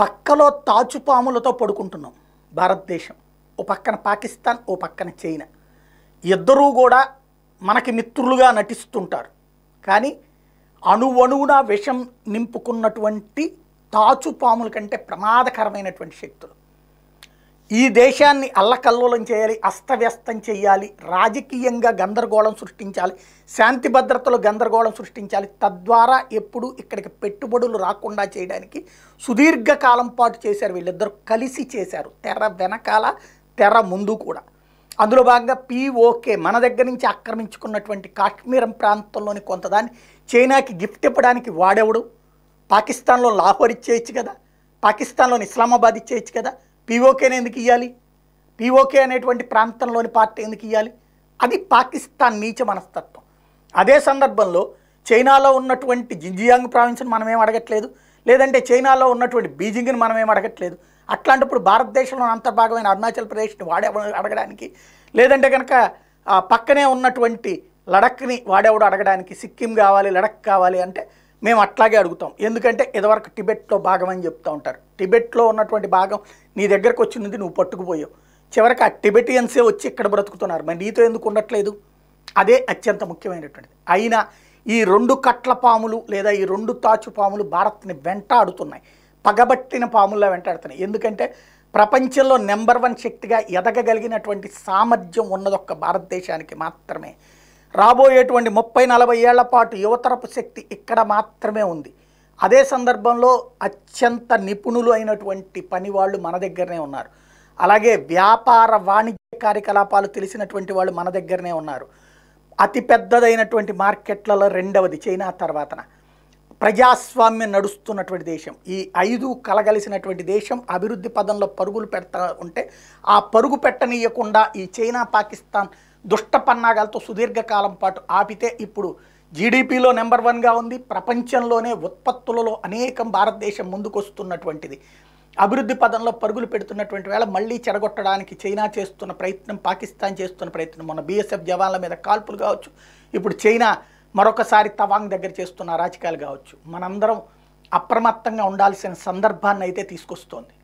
పక్కలో తాచుపాములతో పడుకుంటున్నాం భారతదేశం ఓ పక్కన పాకిస్తాన్ ఓ పక్కన చైనా ఇద్దరూ కూడా మనకి మిత్రులుగా నటిస్తుంటారు కానీ అణువణువున విషం నింపుకున్నటువంటి తాచుపాముల కంటే ప్రమాదకరమైనటువంటి శక్తులు ఈ దేశాన్ని అల్లకల్లోలం చేయాలి అస్తవ్యస్తం చేయాలి రాజకీయంగా గందరగోళం సృష్టించాలి శాంతి భద్రతలో గందరగోళం సృష్టించాలి తద్వారా ఎప్పుడు ఇక్కడికి పెట్టుబడులు రాకుండా చేయడానికి సుదీర్ఘకాలం పాటు చేశారు వీళ్ళిద్దరూ కలిసి చేశారు తెర వెనకాల తెర ముందు కూడా అందులో భాగంగా పిఓకే మన దగ్గర నుంచి ఆక్రమించుకున్నటువంటి కాశ్మీరం ప్రాంతంలోని కొంతదాన్ని చైనాకి గిఫ్ట్ ఇవ్వడానికి వాడేవడు పాకిస్తాన్లో లాహోర్ ఇచ్చేయచ్చు కదా పాకిస్తాన్లోని ఇస్లామాబాద్ ఇచ్చేయచ్చు కదా పీఓకేని ఎందుకు ఇవ్వాలి పీఓకే అనేటువంటి ప్రాంతంలోని పార్టీ ఎందుకు ఇవ్వాలి అది పాకిస్తాన్ నీచ మనస్తత్వం అదే సందర్భంలో చైనాలో ఉన్నటువంటి జింజియాంగ్ ప్రావిన్స్ని మనం ఏం అడగట్లేదు లేదంటే చైనాలో ఉన్నటువంటి బీజింగ్ని మనం ఏం అడగట్లేదు అట్లాంటప్పుడు భారతదేశంలో అంతర్భాగమైన అరుణాచల్ ప్రదేశ్ని వాడే అడగడానికి లేదంటే కనుక పక్కనే ఉన్నటువంటి లడఖ్ని వాడేవాడు అడగడానికి సిక్కిం కావాలి లడఖ్ కావాలి అంటే మేము అట్లాగే అడుగుతాం ఎందుకంటే ఇదివరకు టిబెట్లో భాగం అని చెప్తూ ఉంటారు టిబెట్లో ఉన్నటువంటి భాగం నీ దగ్గరకు వచ్చినది నువ్వు పట్టుకుపోయావు చివరికి ఆ టిబెటియన్సే వచ్చి ఇక్కడ బ్రతుకుతున్నారు మరి నీతో ఎందుకు ఉండట్లేదు అదే అత్యంత ముఖ్యమైనటువంటిది అయినా ఈ రెండు కట్ల పాములు లేదా ఈ రెండు తాచు పాములు భారత్ని వెంటాడుతున్నాయి పగబట్టిన పాముల్లా వెంటాడుతున్నాయి ఎందుకంటే ప్రపంచంలో నెంబర్ వన్ శక్తిగా ఎదగగలిగినటువంటి సామర్థ్యం ఉన్నదొక్క భారతదేశానికి మాత్రమే రాబోయేటువంటి ముప్పై నలభై ఏళ్ల పాటు యువతరపు శక్తి ఇక్కడ మాత్రమే ఉంది అదే సందర్భంలో అత్యంత నిపుణులు అయినటువంటి పని వాళ్ళు మన దగ్గరనే ఉన్నారు అలాగే వ్యాపార వాణిజ్య కార్యకలాపాలు తెలిసినటువంటి వాళ్ళు మన దగ్గరనే ఉన్నారు అతి పెద్దదైనటువంటి మార్కెట్లలో రెండవది చైనా తర్వాత ప్రజాస్వామ్యం నడుస్తున్నటువంటి దేశం ఈ ఐదు కలగలిసినటువంటి దేశం అభివృద్ధి పదంలో పరుగులు పెడతా ఉంటే ఆ పరుగు పెట్టనీయకుండా ఈ చైనా పాకిస్తాన్ దుష్ట పన్నాగాలతో సుదీర్ఘకాలం పాటు ఆపితే ఇప్పుడు జీడిపిలో నెంబర్ వన్గా ఉంది ప్రపంచంలోనే ఉత్పత్తులలో అనేకం భారతదేశం ముందుకొస్తున్నటువంటిది అభివృద్ధి పదంలో పరుగులు పెడుతున్నటువంటి వేళ మళ్ళీ చెడగొట్టడానికి చైనా చేస్తున్న ప్రయత్నం పాకిస్తాన్ చేస్తున్న ప్రయత్నం మొన్న బీఎస్ఎఫ్ జవాన్ల మీద కాల్పులు కావచ్చు ఇప్పుడు చైనా మరొకసారి తవాంగ్ దగ్గర చేస్తున్న అరాచకాలు కావచ్చు మనందరం అప్రమత్తంగా ఉండాల్సిన సందర్భాన్ని అయితే తీసుకొస్తోంది